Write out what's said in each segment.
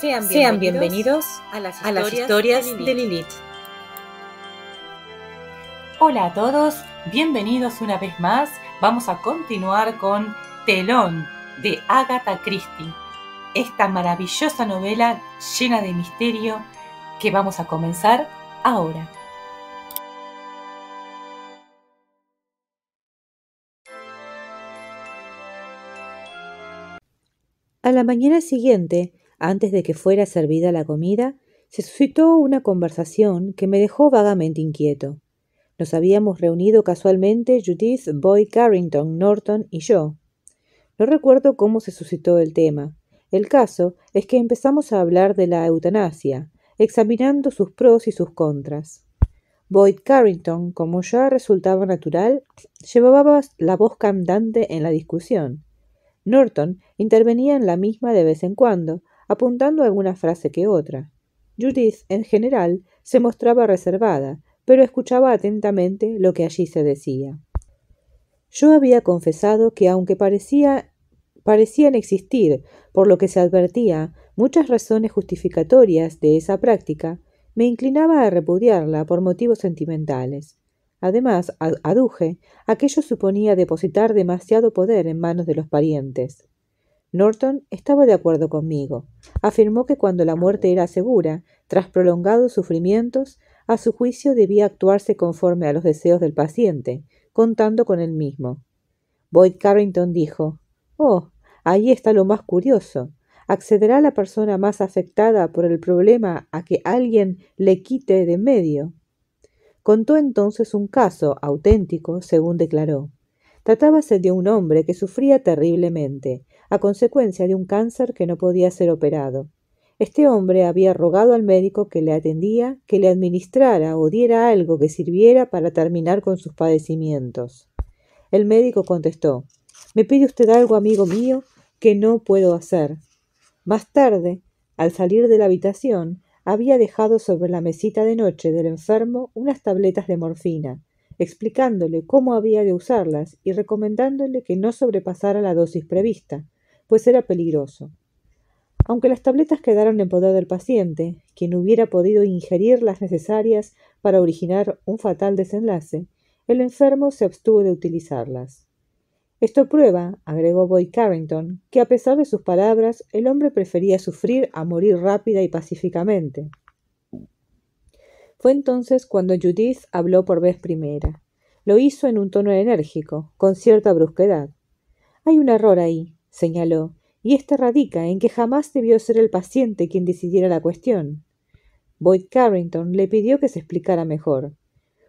Sean bienvenidos, a, las historias de de Lilith. Hola a todos, bienvenidos una vez más. Vamos a continuar con Telón de Agatha Christie, esta maravillosa novela llena de misterio que vamos a comenzar ahora. A la mañana siguiente, antes de que fuera servida la comida, se suscitó una conversación que me dejó vagamente inquieto. Nos habíamos reunido casualmente Judith, Boyd Carrington, Norton y yo. No recuerdo cómo se suscitó el tema. El caso es que empezamos a hablar de la eutanasia, examinando sus pros y sus contras. Boyd Carrington, como ya resultaba natural, llevaba la voz cantante en la discusión. Norton intervenía en la misma de vez en cuando, apuntando alguna frase que otra. Judith, en general, se mostraba reservada, pero escuchaba atentamente lo que allí se decía. Yo había confesado que aunque parecían existir, por lo que se advertía, muchas razones justificatorias de esa práctica, me inclinaba a repudiarla por motivos sentimentales. Además, aduje, aquello suponía depositar demasiado poder en manos de los parientes. Norton estaba de acuerdo conmigo. Afirmó que cuando la muerte era segura, tras prolongados sufrimientos, a su juicio debía actuarse conforme a los deseos del paciente, contando con él mismo. Boyd Carrington dijo, Oh, ahí está lo más curioso. ¿Accederá la persona más afectada por el problema a que alguien le quite de medio? Contó entonces un caso auténtico, según declaró. Tratábase de un hombre que sufría terriblemente, a consecuencia de un cáncer que no podía ser operado. Este hombre había rogado al médico que le atendía que le administrara o diera algo que sirviera para terminar con sus padecimientos. El médico contestó Me pide usted algo, amigo mío, que no puedo hacer. Más tarde, al salir de la habitación, había dejado sobre la mesita de noche del enfermo unas tabletas de morfina, explicándole cómo había de usarlas y recomendándole que no sobrepasara la dosis prevista, pues era peligroso. Aunque las tabletas quedaron en poder del paciente, quien hubiera podido ingerir las necesarias para originar un fatal desenlace, el enfermo se abstuvo de utilizarlas. Esto prueba, agregó Boyd Carrington, que a pesar de sus palabras, el hombre prefería sufrir a morir rápida y pacíficamente. Fue entonces cuando Judith habló por vez primera. Lo hizo en un tono enérgico, con cierta brusquedad. Hay un error ahí, señaló, y este radica en que jamás debió ser el paciente quien decidiera la cuestión. Boyd Carrington le pidió que se explicara mejor.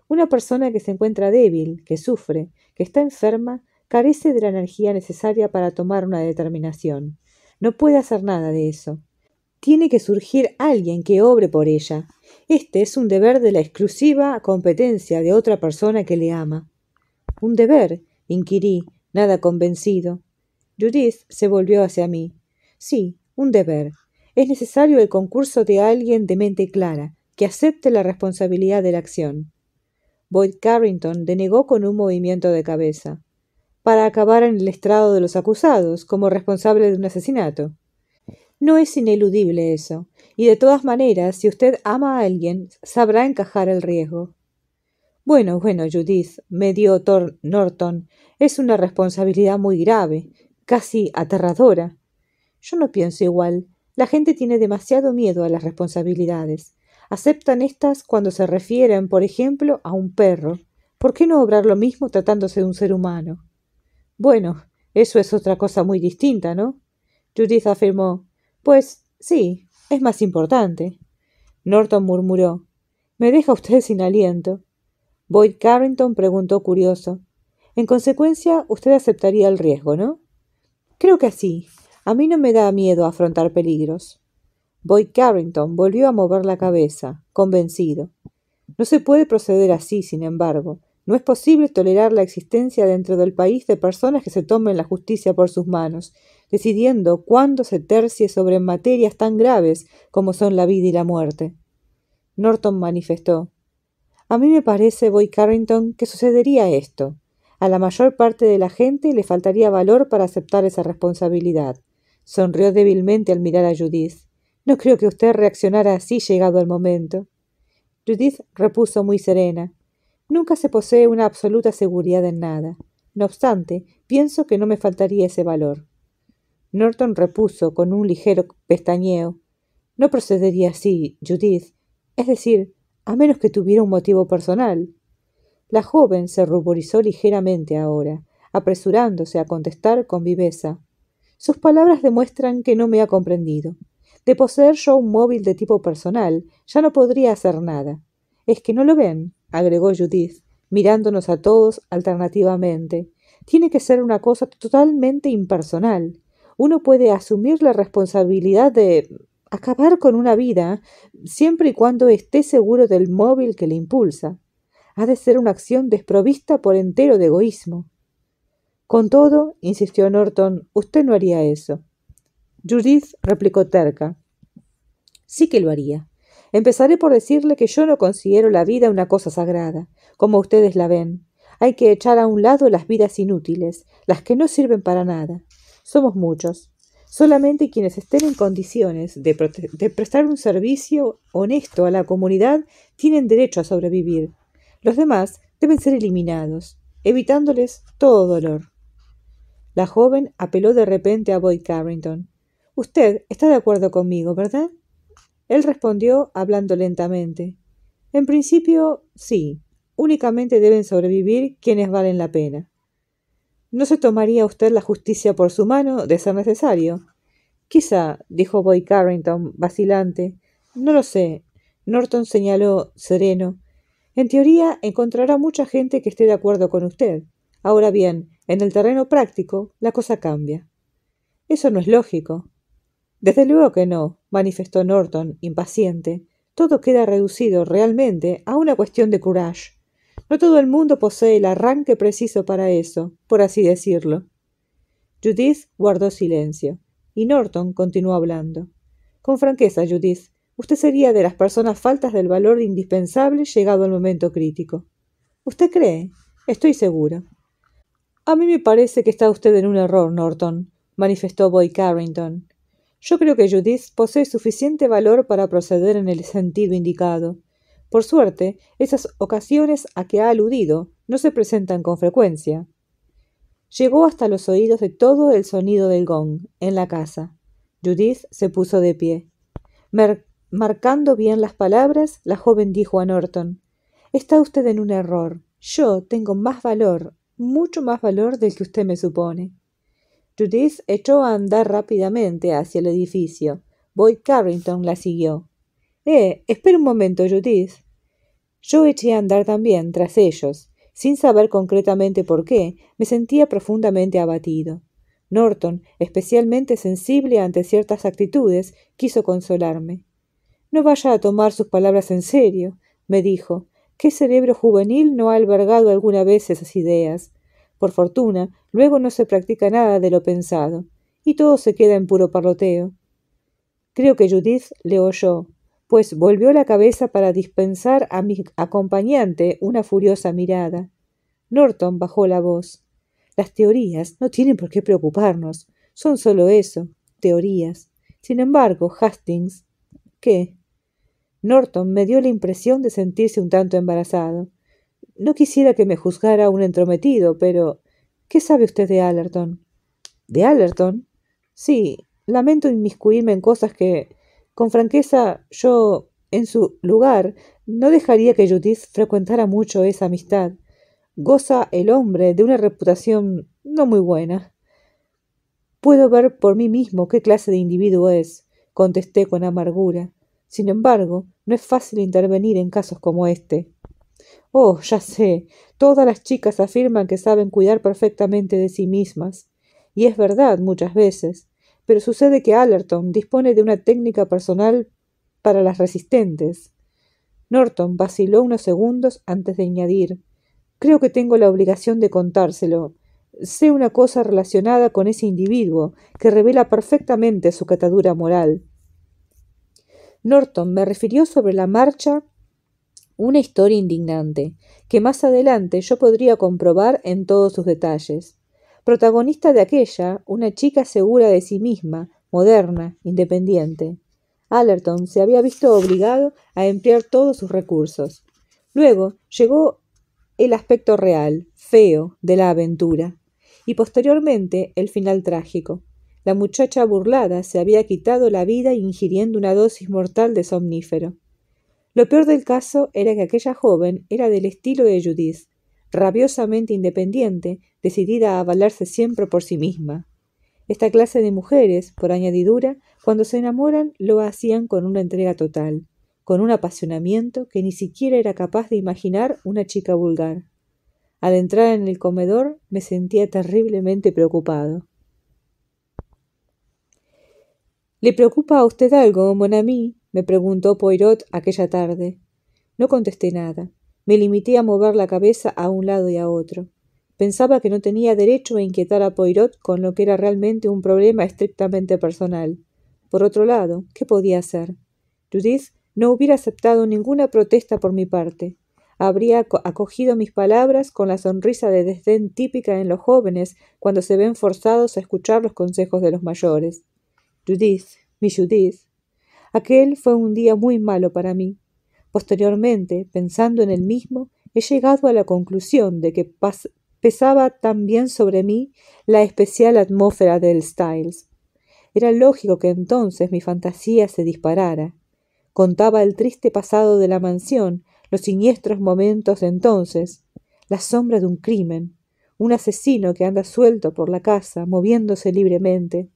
Una persona que se encuentra débil, que sufre, que está enferma, carece de la energía necesaria para tomar una determinación. No puede hacer nada de eso. Tiene que surgir alguien que obre por ella, este es un deber de la exclusiva competencia de otra persona que le ama. ¿Un deber? inquirí, nada convencido. Judith se volvió hacia mí. Sí, un deber. Es necesario el concurso de alguien de mente clara, que acepte la responsabilidad de la acción. Boyd Carrington denegó con un movimiento de cabeza. Para acabar en el estrado de los acusados, como responsable de un asesinato. No es ineludible eso, y de todas maneras, si usted ama a alguien, sabrá encajar el riesgo. Bueno, bueno, Judith, me dio Thor Norton, es una responsabilidad muy grave, casi aterradora. Yo no pienso igual. La gente tiene demasiado miedo a las responsabilidades. Aceptan estas cuando se refieren, por ejemplo, a un perro. ¿Por qué no obrar lo mismo tratándose de un ser humano? Bueno, eso es otra cosa muy distinta, ¿no? Judith afirmó, pues sí, es más importante. Norton murmuró. Me deja usted sin aliento. Boyd Carrington preguntó curioso. En consecuencia, usted aceptaría el riesgo, ¿no? Creo que sí. A mí no me da miedo afrontar peligros. Boyd Carrington volvió a mover la cabeza, convencido. No se puede proceder así, sin embargo. No es posible tolerar la existencia dentro del país de personas que se tomen la justicia por sus manos decidiendo cuándo se tercie sobre materias tan graves como son la vida y la muerte. Norton manifestó A mí me parece, Boy Carrington, que sucedería esto. A la mayor parte de la gente le faltaría valor para aceptar esa responsabilidad. Sonrió débilmente al mirar a Judith. No creo que usted reaccionara así llegado el momento. Judith repuso muy serena. Nunca se posee una absoluta seguridad en nada. No obstante, pienso que no me faltaría ese valor. Norton repuso con un ligero pestañeo. No procedería así, Judith. Es decir, a menos que tuviera un motivo personal. La joven se ruborizó ligeramente ahora, apresurándose a contestar con viveza. Sus palabras demuestran que no me ha comprendido. De poseer yo un móvil de tipo personal, ya no podría hacer nada. Es que no lo ven, agregó Judith, mirándonos a todos alternativamente. Tiene que ser una cosa totalmente impersonal uno puede asumir la responsabilidad de acabar con una vida siempre y cuando esté seguro del móvil que le impulsa. Ha de ser una acción desprovista por entero de egoísmo. Con todo, insistió Norton, usted no haría eso. Judith replicó terca. Sí que lo haría. Empezaré por decirle que yo no considero la vida una cosa sagrada, como ustedes la ven. Hay que echar a un lado las vidas inútiles, las que no sirven para nada. Somos muchos. Solamente quienes estén en condiciones de, prestar un servicio honesto a la comunidad tienen derecho a sobrevivir. Los demás deben ser eliminados, evitándoles todo dolor. La joven apeló de repente a Boyd Carrington. Usted está de acuerdo conmigo, ¿verdad? Él respondió hablando lentamente. En principio, sí. Únicamente deben sobrevivir quienes valen la pena. ¿No se tomaría usted la justicia por su mano de ser necesario? Quizá, dijo Boy Carrington, vacilante. No lo sé. Norton señaló, sereno. En teoría, encontrará mucha gente que esté de acuerdo con usted. Ahora bien, en el terreno práctico, la cosa cambia. Eso no es lógico. Desde luego que no, manifestó Norton, impaciente. Todo queda reducido realmente a una cuestión de courage. No todo el mundo posee el arranque preciso para eso, por así decirlo. Judith guardó silencio, y Norton continuó hablando. Con franqueza, Judith, usted sería de las personas faltas del valor indispensable llegado al momento crítico. ¿Usted cree? Estoy segura. A mí me parece que está usted en un error, Norton, manifestó Boy Carrington. Yo creo que Judith posee suficiente valor para proceder en el sentido indicado. Por suerte, esas ocasiones a que ha aludido no se presentan con frecuencia. Llegó hasta los oídos de todo el sonido del gong en la casa. Judith se puso de pie. marcando bien las palabras, la joven dijo a Norton Está usted en un error. Yo tengo más valor, mucho más valor del que usted me supone. Judith echó a andar rápidamente hacia el edificio. Boyd Carrington la siguió. Eh, espera un momento, Judith. Yo eché a andar también tras ellos. Sin saber concretamente por qué, me sentía profundamente abatido. Norton, especialmente sensible ante ciertas actitudes, quiso consolarme. No vaya a tomar sus palabras en serio, me dijo. ¿Qué cerebro juvenil no ha albergado alguna vez esas ideas? Por fortuna, luego no se practica nada de lo pensado, y todo se queda en puro parloteo. Creo que Judith le oyó, pues volvió la cabeza para dispensar a mi acompañante una furiosa mirada. Norton bajó la voz. Las teorías no tienen por qué preocuparnos. Son solo eso, teorías. Sin embargo, Hastings. ¿Qué? Norton me dio la impresión de sentirse un tanto embarazado. No quisiera que me juzgara un entrometido, pero. ¿Qué sabe usted de Allerton? ¿De Allerton? Sí, lamento inmiscuirme en cosas que con franqueza, yo, en su lugar, no dejaría que Judith frecuentara mucho esa amistad. Goza el hombre de una reputación no muy buena. Puedo ver por mí mismo qué clase de individuo es, contesté con amargura. Sin embargo, no es fácil intervenir en casos como este. Oh, ya sé. Todas las chicas afirman que saben cuidar perfectamente de sí mismas. Y es verdad muchas veces pero sucede que Allerton dispone de una técnica personal para las resistentes. Norton vaciló unos segundos antes de añadir Creo que tengo la obligación de contárselo. Sé una cosa relacionada con ese individuo que revela perfectamente su catadura moral. Norton me refirió sobre la marcha una historia indignante, que más adelante yo podría comprobar en todos sus detalles. Protagonista de aquella, una chica segura de sí misma, moderna, independiente. Allerton se había visto obligado a emplear todos sus recursos. Luego llegó el aspecto real, feo, de la aventura, y posteriormente el final trágico. La muchacha burlada se había quitado la vida ingiriendo una dosis mortal de somnífero. Lo peor del caso era que aquella joven era del estilo de Judith, rabiosamente independiente, decidida a valerse siempre por sí misma. Esta clase de mujeres, por añadidura, cuando se enamoran lo hacían con una entrega total, con un apasionamiento que ni siquiera era capaz de imaginar una chica vulgar. Al entrar en el comedor me sentía terriblemente preocupado. ¿Le preocupa a usted algo, Monami? me preguntó Poirot aquella tarde. No contesté nada. Me limité a mover la cabeza a un lado y a otro. Pensaba que no tenía derecho a inquietar a Poirot con lo que era realmente un problema estrictamente personal. Por otro lado, ¿qué podía hacer? Judith no hubiera aceptado ninguna protesta por mi parte. Habría acogido mis palabras con la sonrisa de desdén típica en los jóvenes cuando se ven forzados a escuchar los consejos de los mayores. Judith, mi Judith. Aquel fue un día muy malo para mí. Posteriormente, pensando en el mismo, he llegado a la conclusión de que pesaba también sobre mí la especial atmósfera del Styles. Era lógico que entonces mi fantasía se disparara. Contaba el triste pasado de la mansión, los siniestros momentos de entonces, la sombra de un crimen, un asesino que anda suelto por la casa, moviéndose libremente.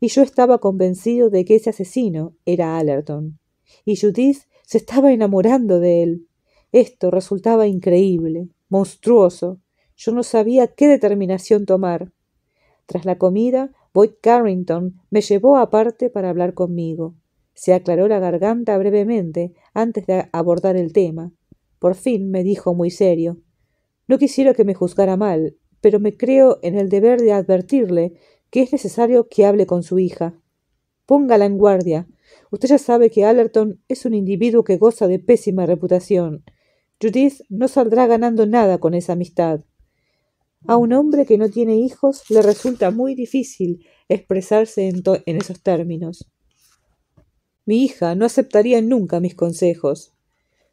Y yo estaba convencido de que ese asesino era Allerton. Y Judith se estaba enamorando de él. Esto resultaba increíble, monstruoso. Yo no sabía qué determinación tomar. Tras la comida, Boyd Carrington me llevó aparte para hablar conmigo. Se aclaró la garganta brevemente antes de abordar el tema. Por fin me dijo muy serio. No quisiera que me juzgara mal, pero me creo en el deber de advertirle que es necesario que hable con su hija. Póngala en guardia. Usted ya sabe que Allerton es un individuo que goza de pésima reputación. Judith no saldrá ganando nada con esa amistad. A un hombre que no tiene hijos le resulta muy difícil expresarse en, esos términos. Mi hija no aceptaría nunca mis consejos.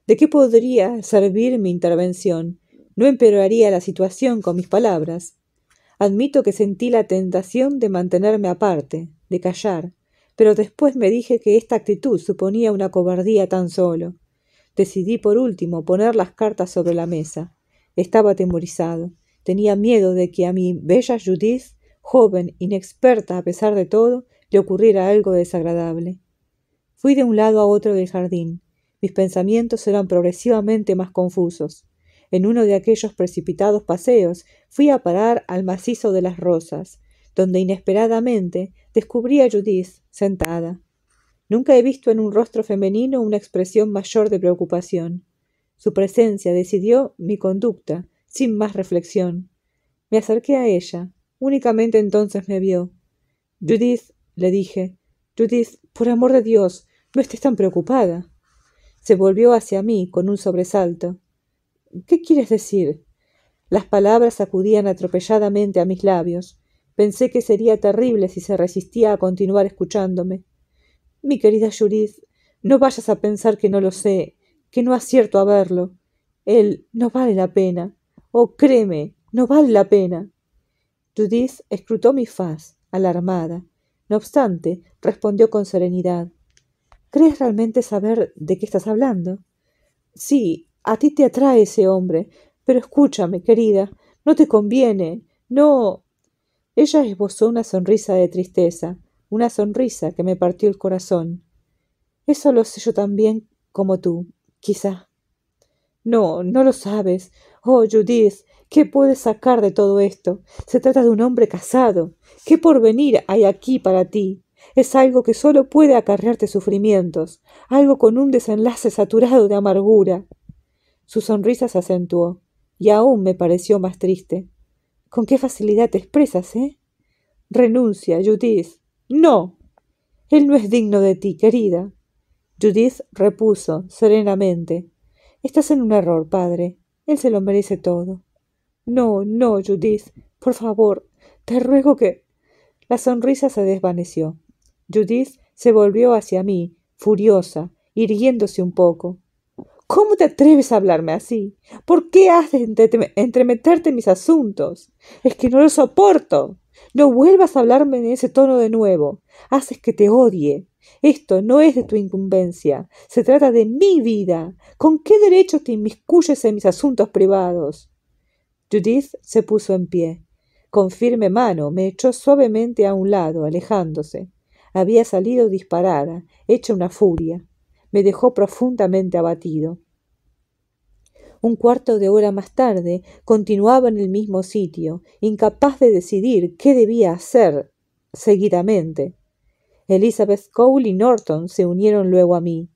¿De qué podría servir mi intervención? No empeoraría la situación con mis palabras. Admito que sentí la tentación de mantenerme aparte, de callar, pero después me dije que esta actitud suponía una cobardía tan solo. Decidí por último poner las cartas sobre la mesa. Estaba atemorizado. Tenía miedo de que a mi bella Judith, joven, inexperta a pesar de todo, le ocurriera algo desagradable. Fui de un lado a otro del jardín. Mis pensamientos eran progresivamente más confusos. En uno de aquellos precipitados paseos fui a parar al macizo de las rosas, donde inesperadamente descubrí a Judith sentada. Nunca he visto en un rostro femenino una expresión mayor de preocupación. Su presencia decidió mi conducta, sin más reflexión. Me acerqué a ella. Únicamente entonces me vio. Judith, le dije, Judith, por amor de Dios, no estés tan preocupada. Se volvió hacia mí con un sobresalto. ¿Qué quieres decir? Las palabras acudían atropelladamente a mis labios. Pensé que sería terrible si se resistía a continuar escuchándome. Mi querida Judith, no vayas a pensar que no lo sé, que no acierto a verlo. Él no vale la pena. Oh, créeme, no vale la pena. Judith escrutó mi faz, alarmada. No obstante, respondió con serenidad. ¿Crees realmente saber de qué estás hablando? Sí, a ti te atrae ese hombre, pero escúchame, querida, no te conviene, no. Ella esbozó una sonrisa de tristeza, una sonrisa que me partió el corazón. Eso lo sé yo también como tú, quizá. No, no lo sabes. Oh, Judith, ¿qué puedes sacar de todo esto? Se trata de un hombre casado. ¿Qué porvenir hay aquí para ti? Es algo que solo puede acarrearte sufrimientos, algo con un desenlace saturado de amargura. Su sonrisa se acentuó, y aún me pareció más triste. Con qué facilidad te expresas, ¿eh? Renuncia, Judith. No. Él no es digno de ti, querida. Judith repuso serenamente. Estás en un error, padre. Él se lo merece todo. No, no, Judith. Por favor, te ruego que. La sonrisa se desvaneció. Judith se volvió hacia mí, furiosa, irguiéndose un poco. ¿Cómo te atreves a hablarme así? ¿Por qué has de entremeterte en mis asuntos? Es que no lo soporto. No vuelvas a hablarme en ese tono de nuevo. Haces que te odie. Esto no es de tu incumbencia. Se trata de mi vida. ¿Con qué derecho te inmiscuyes en mis asuntos privados? Judith se puso en pie. Con firme mano me echó suavemente a un lado, alejándose. Había salido disparada, hecha una furia me dejó profundamente abatido. Un cuarto de hora más tarde continuaba en el mismo sitio, incapaz de decidir qué debía hacer seguidamente. Elizabeth Cole y Norton se unieron luego a mí.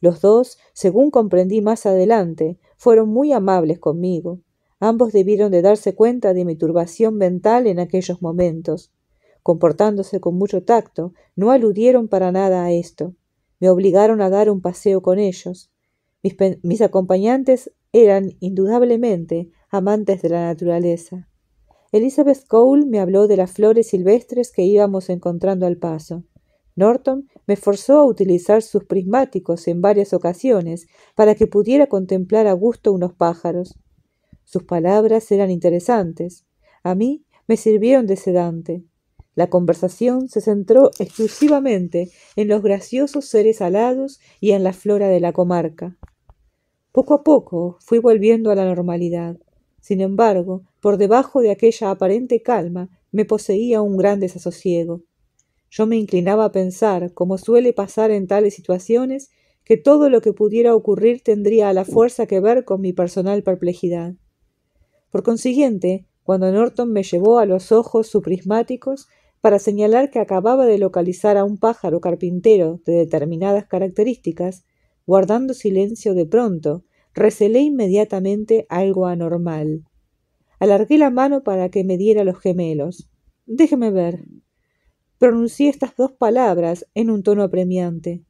Los dos, según comprendí más adelante, fueron muy amables conmigo. Ambos debieron de darse cuenta de mi turbación mental en aquellos momentos. Comportándose con mucho tacto, no aludieron para nada a esto. Me obligaron a dar un paseo con ellos. Mis, acompañantes eran, indudablemente, amantes de la naturaleza. Elizabeth Cole me habló de las flores silvestres que íbamos encontrando al paso. Norton me forzó a utilizar sus prismáticos en varias ocasiones para que pudiera contemplar a gusto unos pájaros. Sus palabras eran interesantes. A mí me sirvieron de sedante. La conversación se centró exclusivamente en los graciosos seres alados y en la flora de la comarca. Poco a poco fui volviendo a la normalidad. Sin embargo, por debajo de aquella aparente calma me poseía un gran desasosiego. Yo me inclinaba a pensar, como suele pasar en tales situaciones, que todo lo que pudiera ocurrir tendría a la fuerza que ver con mi personal perplejidad. Por consiguiente, cuando Norton me llevó a los ojos suprismáticos, para señalar que acababa de localizar a un pájaro carpintero de determinadas características, guardando silencio de pronto, recelé inmediatamente algo anormal. Alargué la mano para que me diera los gemelos. Déjeme ver. Pronuncié estas dos palabras en un tono apremiante.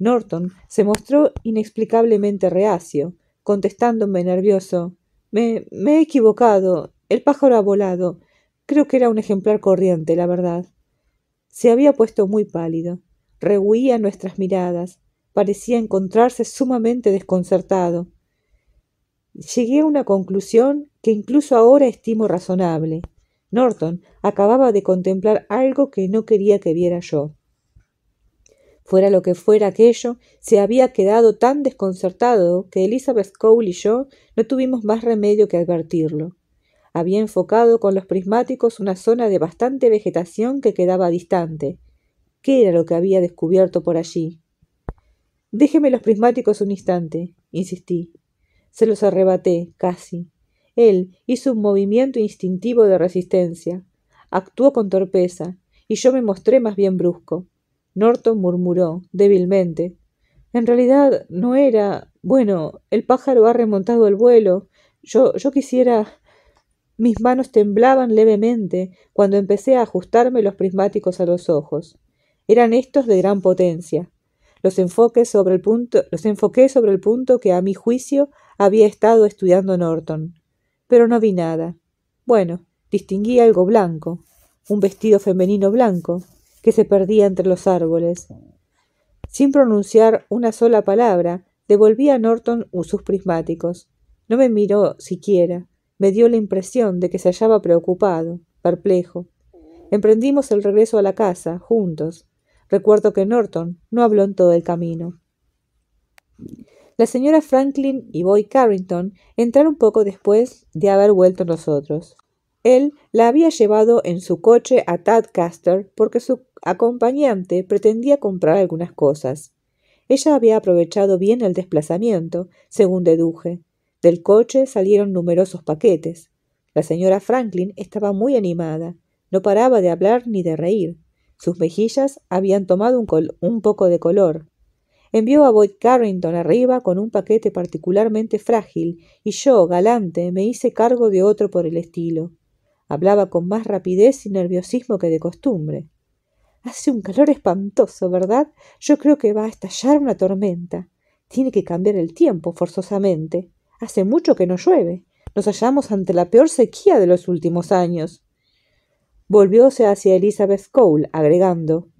Norton se mostró inexplicablemente reacio, contestándome nervioso. Me, me he equivocado. El pájaro ha volado. Creo que era un ejemplar corriente, la verdad. Se había puesto muy pálido, rehuía nuestras miradas, parecía encontrarse sumamente desconcertado. Llegué a una conclusión que incluso ahora estimo razonable. Norton acababa de contemplar algo que no quería que viera yo. Fuera lo que fuera aquello, se había quedado tan desconcertado que Elizabeth Cole y yo no tuvimos más remedio que advertirlo. Había enfocado con los prismáticos una zona de bastante vegetación que quedaba distante. ¿Qué era lo que había descubierto por allí? Déjeme los prismáticos un instante, insistí. Se los arrebaté, casi. Él hizo un movimiento instintivo de resistencia. Actuó con torpeza, y yo me mostré más bien brusco. Norton murmuró, débilmente. En realidad no era. Bueno, el pájaro ha remontado el vuelo. Yo, yo quisiera. Mis manos temblaban levemente cuando empecé a ajustarme los prismáticos a los ojos. Eran estos de gran potencia. Los sobre el punto, los enfoqué sobre el punto que a mi juicio había estado estudiando Norton. Pero no vi nada. Bueno, distinguí algo blanco, un vestido femenino blanco, que se perdía entre los árboles. Sin pronunciar una sola palabra, devolví a Norton sus prismáticos. No me miró siquiera me dio la impresión de que se hallaba preocupado, perplejo. Emprendimos el regreso a la casa, juntos. Recuerdo que Norton no habló en todo el camino. La señora Franklin y Boy Carrington entraron poco después de haber vuelto nosotros. Él la había llevado en su coche a Tadcaster porque su acompañante pretendía comprar algunas cosas. Ella había aprovechado bien el desplazamiento, según deduje, del coche salieron numerosos paquetes. La señora Franklin estaba muy animada, no paraba de hablar ni de reír. Sus mejillas habían tomado un, poco de color. Envió a Boyd Carrington arriba con un paquete particularmente frágil, y yo, galante, me hice cargo de otro por el estilo. Hablaba con más rapidez y nerviosismo que de costumbre. Hace un calor espantoso, ¿verdad? Yo creo que va a estallar una tormenta. Tiene que cambiar el tiempo forzosamente. Hace mucho que no llueve. Nos hallamos ante la peor sequía de los últimos años. Volvióse hacia Elizabeth Cole, agregando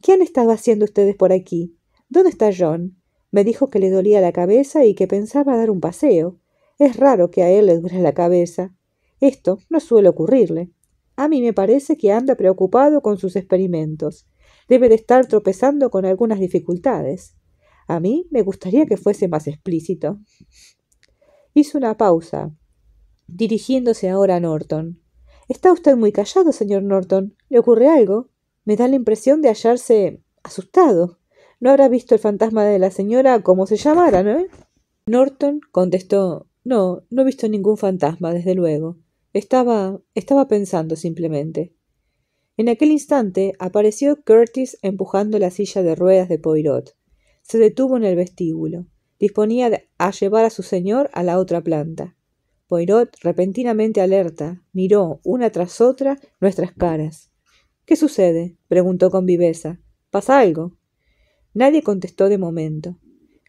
¿Qué han estado haciendo ustedes por aquí? ¿Dónde está John? Me dijo que le dolía la cabeza y que pensaba dar un paseo. Es raro que a él le dure la cabeza. Esto no suele ocurrirle. A mí me parece que anda preocupado con sus experimentos. Debe de estar tropezando con algunas dificultades. A mí me gustaría que fuese más explícito. Hizo una pausa, dirigiéndose ahora a Norton. Está usted muy callado, señor Norton. ¿Le ocurre algo? Me da la impresión de hallarse asustado. No habrá visto el fantasma de la señora como se llamara, ¿no? Norton contestó No, no he visto ningún fantasma, desde luego. Estaba. estaba pensando simplemente. En aquel instante apareció Curtis empujando la silla de ruedas de Poirot. Se detuvo en el vestíbulo disponía a llevar a su señor a la otra planta. Poirot, repentinamente alerta, miró una tras otra nuestras caras. ¿Qué sucede? preguntó con viveza. ¿Pasa algo? Nadie contestó de momento.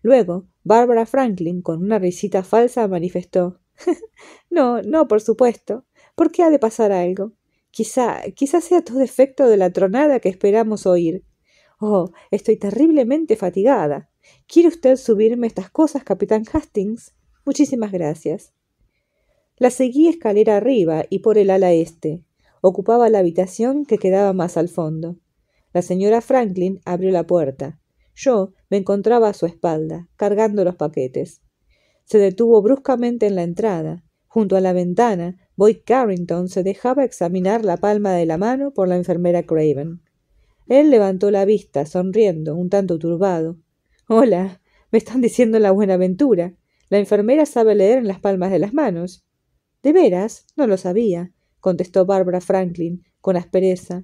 Luego, Barbara Franklin, con una risita falsa, manifestó No, no, por supuesto. ¿Por qué ha de pasar algo? Quizá, quizá sea todo efecto de la tronada que esperamos oír. Oh, estoy terriblemente fatigada. ¿Quiere usted subirme estas cosas, capitán Hastings? Muchísimas gracias. La seguí escalera arriba y por el ala este. Ocupaba la habitación que quedaba más al fondo. La señora Franklin abrió la puerta. Yo me encontraba a su espalda, cargando los paquetes. Se detuvo bruscamente en la entrada. Junto a la ventana, Boyd Carrington se dejaba examinar la palma de la mano por la enfermera Craven. Él levantó la vista, sonriendo, un tanto turbado, Hola, me están diciendo la buena Buenaventura. La enfermera sabe leer en las palmas de las manos. De veras, no lo sabía, contestó Barbara Franklin con aspereza.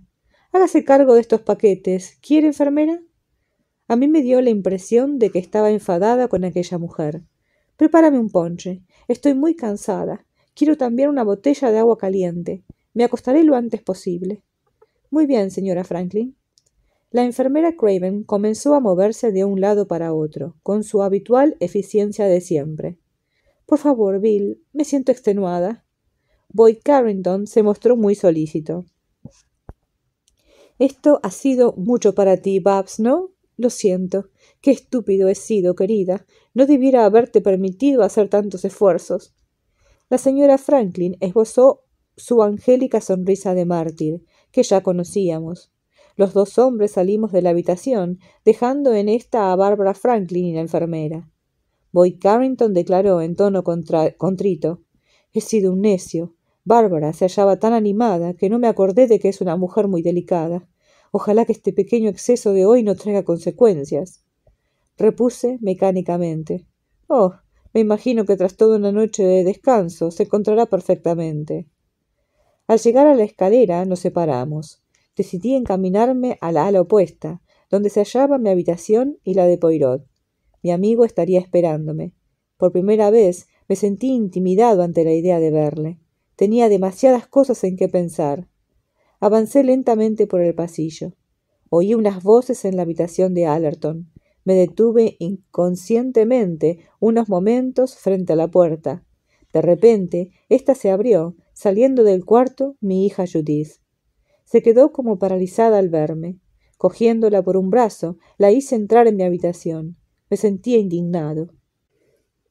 Hágase cargo de estos paquetes. ¿Quiere enfermera? A mí me dio la impresión de que estaba enfadada con aquella mujer. Prepárame un ponche. Estoy muy cansada. Quiero también una botella de agua caliente. Me acostaré lo antes posible. Muy bien, señora Franklin. La enfermera Craven comenzó a moverse de un lado para otro, con su habitual eficiencia de siempre. Por favor, Bill, me siento extenuada. Boyd Carrington se mostró muy solícito. Esto ha sido mucho para ti, Babs, ¿no? Lo siento. Qué estúpido he sido, querida. No debiera haberte permitido hacer tantos esfuerzos. La señora Franklin esbozó su angélica sonrisa de mártir, que ya conocíamos. Los dos hombres salimos de la habitación, dejando en esta a Bárbara Franklin y la enfermera. Boy Carrington declaró en tono contrito He sido un necio. Bárbara se hallaba tan animada que no me acordé de que es una mujer muy delicada. Ojalá que este pequeño exceso de hoy no traiga consecuencias. Repuse mecánicamente. Oh, me imagino que tras toda una noche de descanso se encontrará perfectamente. Al llegar a la escalera nos separamos decidí encaminarme a la ala opuesta, donde se hallaba mi habitación y la de Poirot. Mi amigo estaría esperándome. Por primera vez me sentí intimidado ante la idea de verle. Tenía demasiadas cosas en que pensar. Avancé lentamente por el pasillo. Oí unas voces en la habitación de Allerton. Me detuve inconscientemente unos momentos frente a la puerta. De repente, ésta se abrió, saliendo del cuarto mi hija Judith. Se quedó como paralizada al verme. Cogiéndola por un brazo, la hice entrar en mi habitación. Me sentía indignado.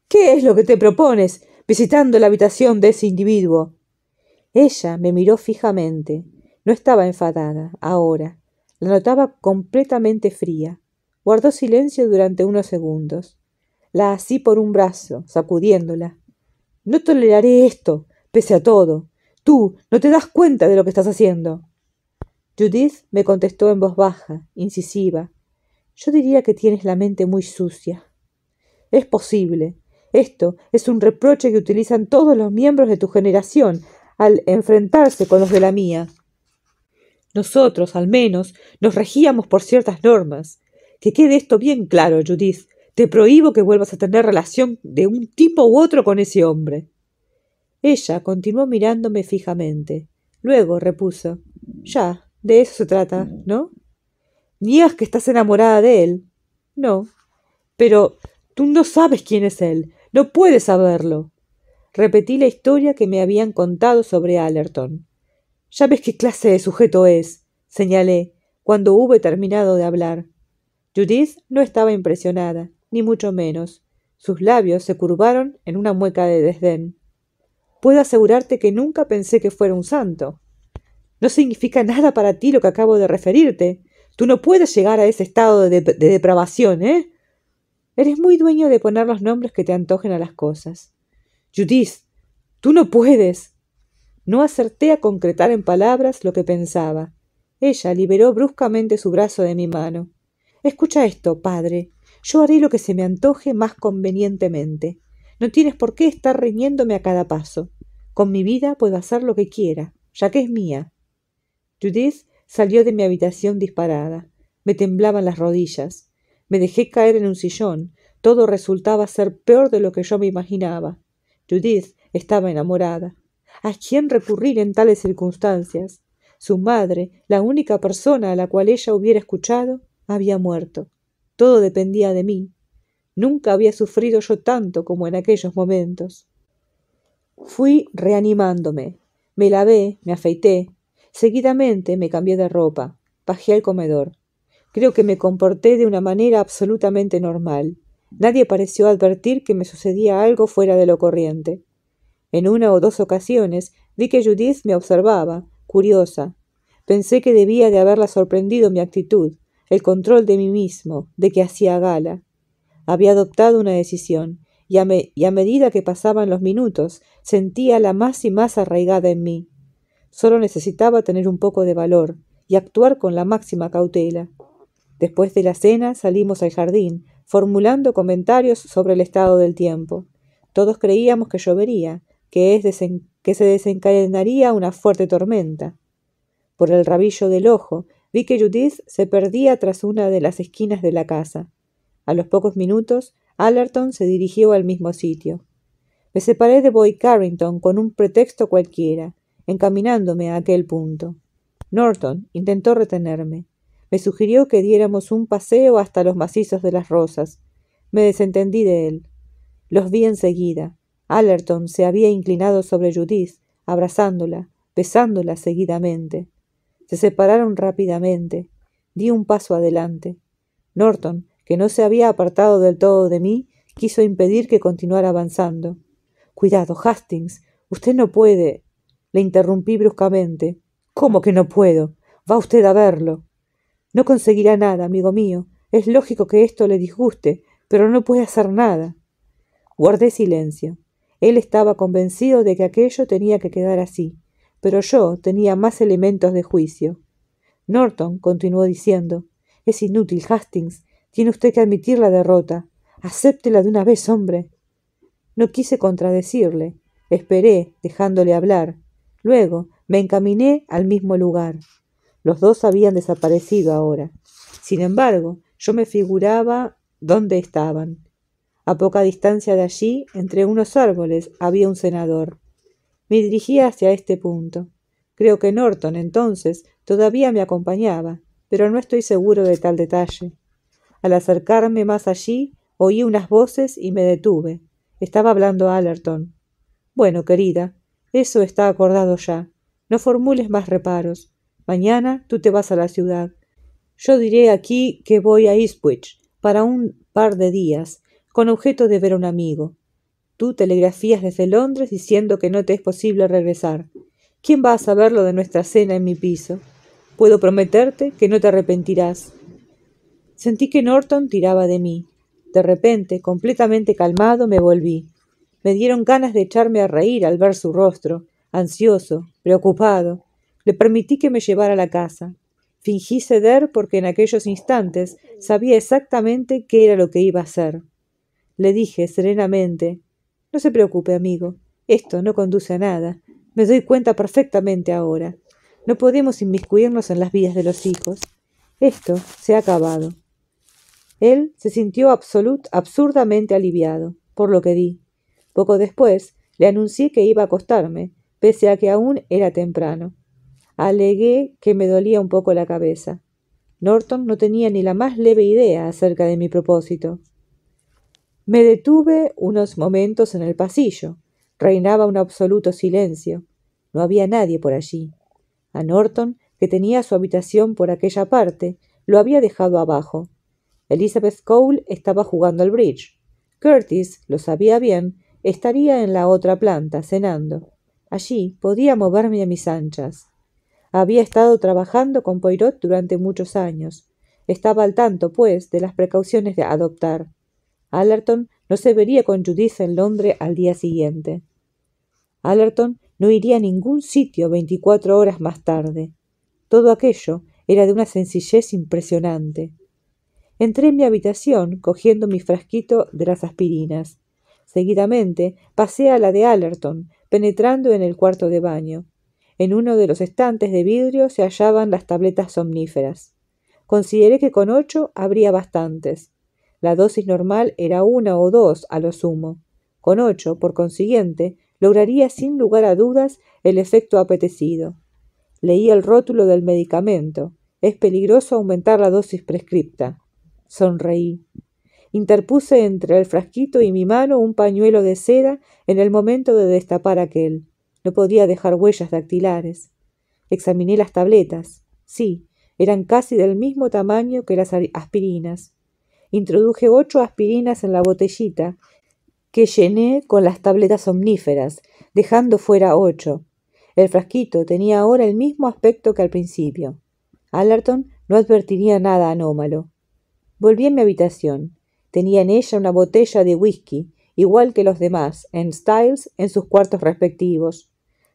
¿Qué es lo que te propones visitando la habitación de ese individuo? Ella me miró fijamente. No estaba enfadada, ahora. La notaba completamente fría. Guardó silencio durante unos segundos. La así por un brazo, sacudiéndola. No toleraré esto, pese a todo. Tú no te das cuenta de lo que estás haciendo. Judith me contestó en voz baja, incisiva. Yo diría que tienes la mente muy sucia. Es posible. Esto es un reproche que utilizan todos los miembros de tu generación al enfrentarse con los de la mía. Nosotros, al menos, nos regíamos por ciertas normas. Que quede esto bien claro, Judith. Te prohíbo que vuelvas a tener relación de un tipo u otro con ese hombre. Ella continuó mirándome fijamente. Luego repuso Ya, de eso se trata, mm. ¿no? Niegas que estás enamorada de él. No. Pero tú no sabes quién es él. No puedes saberlo. Repetí la historia que me habían contado sobre Allerton. Ya ves qué clase de sujeto es, señalé, cuando hube terminado de hablar. Judith no estaba impresionada, ni mucho menos. Sus labios se curvaron en una mueca de desdén. Puedo asegurarte que nunca pensé que fuera un santo. No significa nada para ti lo que acabo de referirte. Tú no puedes llegar a ese estado de, depravación, ¿eh? Eres muy dueño de poner los nombres que te antojen a las cosas. Judith, tú no puedes. No acerté a concretar en palabras lo que pensaba. Ella liberó bruscamente su brazo de mi mano. Escucha esto, padre. Yo haré lo que se me antoje más convenientemente. No tienes por qué estar riñéndome a cada paso. Con mi vida puedo hacer lo que quiera, ya que es mía. Judith salió de mi habitación disparada. Me temblaban las rodillas. Me dejé caer en un sillón. Todo resultaba ser peor de lo que yo me imaginaba. Judith estaba enamorada. ¿A quién recurrir en tales circunstancias? Su madre, la única persona a la cual ella hubiera escuchado, había muerto. Todo dependía de mí. Nunca había sufrido yo tanto como en aquellos momentos. Fui reanimándome. Me lavé, me afeité, Seguidamente me cambié de ropa, bajé al comedor. Creo que me comporté de una manera absolutamente normal. Nadie pareció advertir que me sucedía algo fuera de lo corriente. En una o dos ocasiones vi que Judith me observaba, curiosa. Pensé que debía de haberla sorprendido mi actitud, el control de mí mismo, de que hacía gala. Había adoptado una decisión, y a, medida que pasaban los minutos sentía la más y más arraigada en mí. Solo necesitaba tener un poco de valor y actuar con la máxima cautela. Después de la cena salimos al jardín, formulando comentarios sobre el estado del tiempo. Todos creíamos que llovería, que, se desencadenaría una fuerte tormenta. Por el rabillo del ojo vi que Judith se perdía tras una de las esquinas de la casa. A los pocos minutos, Allerton se dirigió al mismo sitio. Me separé de Boy Carrington con un pretexto cualquiera encaminándome a aquel punto. Norton intentó retenerme. Me sugirió que diéramos un paseo hasta los macizos de las rosas. Me desentendí de él. Los vi enseguida. Allerton se había inclinado sobre Judith, abrazándola, besándola seguidamente. Se separaron rápidamente. Di un paso adelante. Norton, que no se había apartado del todo de mí, quiso impedir que continuara avanzando. Cuidado, Hastings. Usted no puede. Le interrumpí bruscamente. ¿Cómo que no puedo? Va usted a verlo. No conseguirá nada, amigo mío. Es lógico que esto le disguste, pero no puede hacer nada. Guardé silencio. Él estaba convencido de que aquello tenía que quedar así, pero yo tenía más elementos de juicio. Norton continuó diciendo Es inútil, Hastings. Tiene usted que admitir la derrota. Acéptela de una vez, hombre. No quise contradecirle. Esperé, dejándole hablar, Luego me encaminé al mismo lugar. Los dos habían desaparecido ahora. Sin embargo, yo me figuraba dónde estaban. A poca distancia de allí, entre unos árboles, había un senador. Me dirigía hacia este punto. Creo que Norton entonces todavía me acompañaba, pero no estoy seguro de tal detalle. Al acercarme más allí, oí unas voces y me detuve. Estaba hablando Allerton. Bueno, querida, eso está acordado ya. No formules más reparos. Mañana tú te vas a la ciudad. Yo diré aquí que voy a Ipswich para un par de días, con objeto de ver a un amigo. Tú telegrafías desde Londres diciendo que no te es posible regresar. ¿Quién va a saber lo de nuestra cena en mi piso? Puedo prometerte que no te arrepentirás. Sentí que Norton tiraba de mí. De repente, completamente calmado, me volví. Me dieron ganas de echarme a reír al ver su rostro, ansioso, preocupado. Le permití que me llevara a la casa. Fingí ceder porque en aquellos instantes sabía exactamente qué era lo que iba a hacer. Le dije serenamente No se preocupe, amigo. Esto no conduce a nada. Me doy cuenta perfectamente ahora. No podemos inmiscuirnos en las vidas de los hijos. Esto se ha acabado. Él se sintió absolut, absurdamente aliviado por lo que di. Poco después, le anuncié que iba a acostarme, pese a que aún era temprano. Alegué que me dolía un poco la cabeza. Norton no tenía ni la más leve idea acerca de mi propósito. Me detuve unos momentos en el pasillo. Reinaba un absoluto silencio. No había nadie por allí. A Norton, que tenía su habitación por aquella parte, lo había dejado abajo. Elizabeth Cole estaba jugando al bridge. Curtis, lo sabía bien, Estaría en la otra planta, cenando. Allí podía moverme a mis anchas. Había estado trabajando con Poirot durante muchos años. Estaba al tanto, pues, de las precauciones de adoptar. Allerton no se vería con Judith en Londres al día siguiente. Allerton no iría a ningún sitio 24 horas más tarde. Todo aquello era de una sencillez impresionante. Entré en mi habitación cogiendo mi frasquito de las aspirinas. Seguidamente pasé a la de Allerton, penetrando en el cuarto de baño. En uno de los estantes de vidrio se hallaban las tabletas somníferas. Consideré que con ocho habría bastantes. La dosis normal era una o dos a lo sumo. Con ocho, por consiguiente, lograría sin lugar a dudas el efecto apetecido. Leí el rótulo del medicamento. Es peligroso aumentar la dosis prescripta. Sonreí. Interpuse entre el frasquito y mi mano un pañuelo de seda en el momento de destapar aquel. No podía dejar huellas dactilares. Examiné las tabletas. Sí, eran casi del mismo tamaño que las aspirinas. Introduje ocho aspirinas en la botellita, que llené con las tabletas omníferas, dejando fuera ocho. El frasquito tenía ahora el mismo aspecto que al principio. Allerton no advertiría nada anómalo. Volví a mi habitación. Tenía en ella una botella de whisky, igual que los demás, en Styles, en sus cuartos respectivos.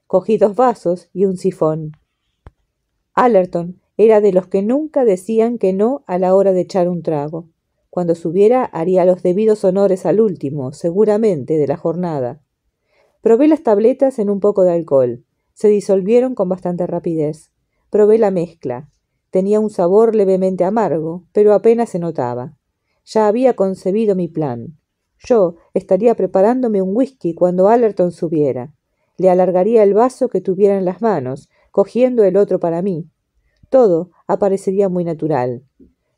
Cogí dos vasos y un sifón. Allerton era de los que nunca decían que no a la hora de echar un trago. Cuando subiera haría los debidos honores al último, seguramente, de la jornada. Probé las tabletas en un poco de alcohol. Se disolvieron con bastante rapidez. Probé la mezcla. Tenía un sabor levemente amargo, pero apenas se notaba. Ya había concebido mi plan. Yo estaría preparándome un whisky cuando Allerton subiera. Le alargaría el vaso que tuviera en las manos, cogiendo el otro para mí. Todo aparecería muy natural.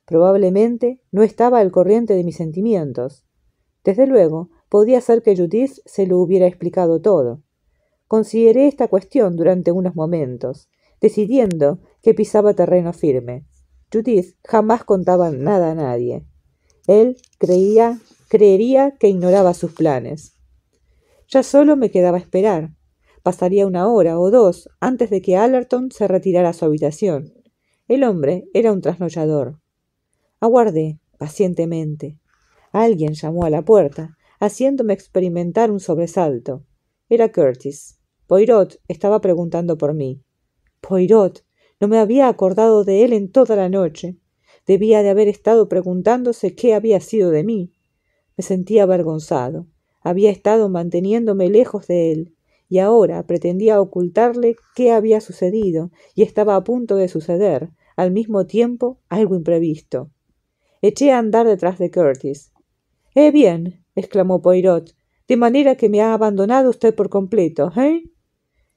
Probablemente no estaba al corriente de mis sentimientos. Desde luego, podía ser que Judith se lo hubiera explicado todo. Consideré esta cuestión durante unos momentos, decidiendo que pisaba terreno firme. Judith jamás contaba nada a nadie. Él creía, creería que ignoraba sus planes. Ya solo me quedaba esperar. Pasaría una hora o dos antes de que Allerton se retirara a su habitación. El hombre era un trasnochador. Aguardé, pacientemente. Alguien llamó a la puerta, haciéndome experimentar un sobresalto. Era Curtis. Poirot estaba preguntando por mí. Poirot. No me había acordado de él en toda la noche. Debía de haber estado preguntándose qué había sido de mí. Me sentía avergonzado. Había estado manteniéndome lejos de él, y ahora pretendía ocultarle qué había sucedido y estaba a punto de suceder, al mismo tiempo, algo imprevisto. Eché a andar detrás de Curtis. Eh bien, exclamó Poirot, de manera que me ha abandonado usted por completo, ¿eh?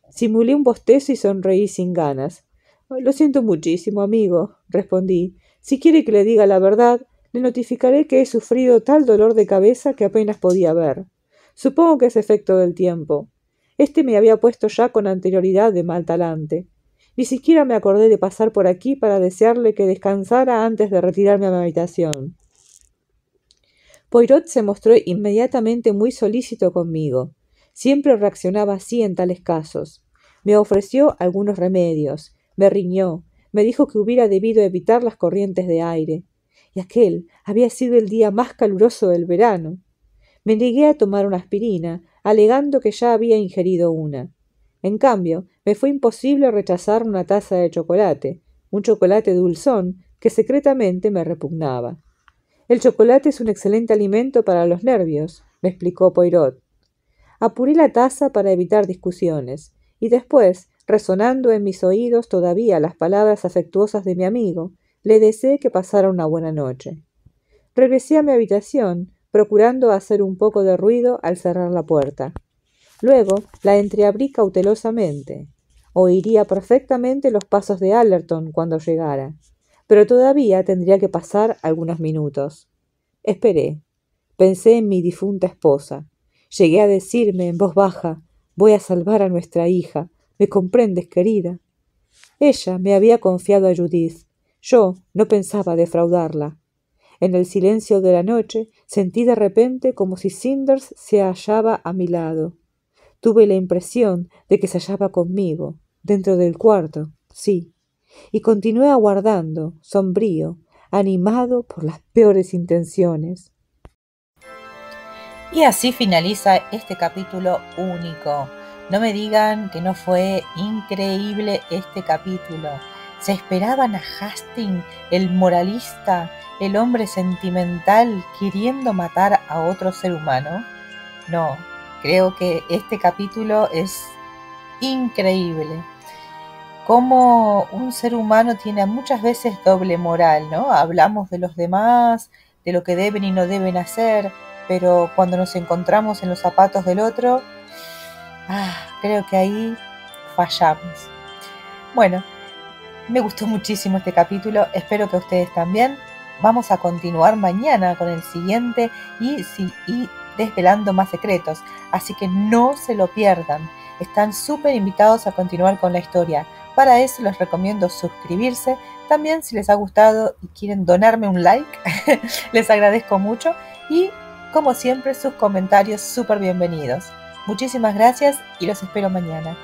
Simulé un bostezo y sonreí sin ganas. Lo siento muchísimo, amigo, respondí, si quiere que le diga la verdad, le notificaré que he sufrido tal dolor de cabeza que apenas podía ver. Supongo que es efecto del tiempo. Este me había puesto ya con anterioridad de mal talante. Ni siquiera me acordé de pasar por aquí para desearle que descansara antes de retirarme a mi habitación. Poirot se mostró inmediatamente muy solícito conmigo. Siempre reaccionaba así en tales casos. Me ofreció algunos remedios, me riñó, me dijo que hubiera debido evitar las corrientes de aire, y aquel había sido el día más caluroso del verano. Me negué a tomar una aspirina, alegando que ya había ingerido una. En cambio, me fue imposible rechazar una taza de chocolate, un chocolate dulzón que secretamente me repugnaba. El chocolate es un excelente alimento para los nervios, me explicó Poirot. Apuré la taza para evitar discusiones, y después resonando en mis oídos todavía las palabras afectuosas de mi amigo, le deseé que pasara una buena noche. Regresé a mi habitación, procurando hacer un poco de ruido al cerrar la puerta. Luego la entreabrí cautelosamente. Oiría perfectamente los pasos de Allerton cuando llegara, pero todavía tendría que pasar algunos minutos. Esperé. Pensé en mi difunta esposa. Llegué a decirme en voz baja Voy a salvar a nuestra hija. ¿Me comprendes, querida? Ella me había confiado a Judith. Yo no pensaba defraudarla. En el silencio de la noche sentí de repente como si Cinders se hallaba a mi lado. Tuve la impresión de que se hallaba conmigo, dentro del cuarto, sí, y continué aguardando, sombrío, animado por las peores intenciones. Y así finaliza este capítulo único no me digan que no fue increíble este capítulo. Se esperaban a Hastings, el moralista, el hombre sentimental, queriendo matar a otro ser humano. No, creo que este capítulo es increíble. Como un ser humano tiene muchas veces doble moral, ¿no? Hablamos de los demás, de lo que deben y no deben hacer, pero cuando nos encontramos en los zapatos del otro, ah, creo que ahí fallamos. Bueno, me gustó muchísimo este capítulo, espero que ustedes también. Vamos a continuar mañana con el siguiente y, y desvelando más secretos, así que no se lo pierdan. Están súper invitados a continuar con la historia. Para eso les recomiendo suscribirse. También si les ha gustado y quieren donarme un like, les agradezco mucho. Y como siempre, sus comentarios súper bienvenidos. Muchísimas gracias y los espero mañana.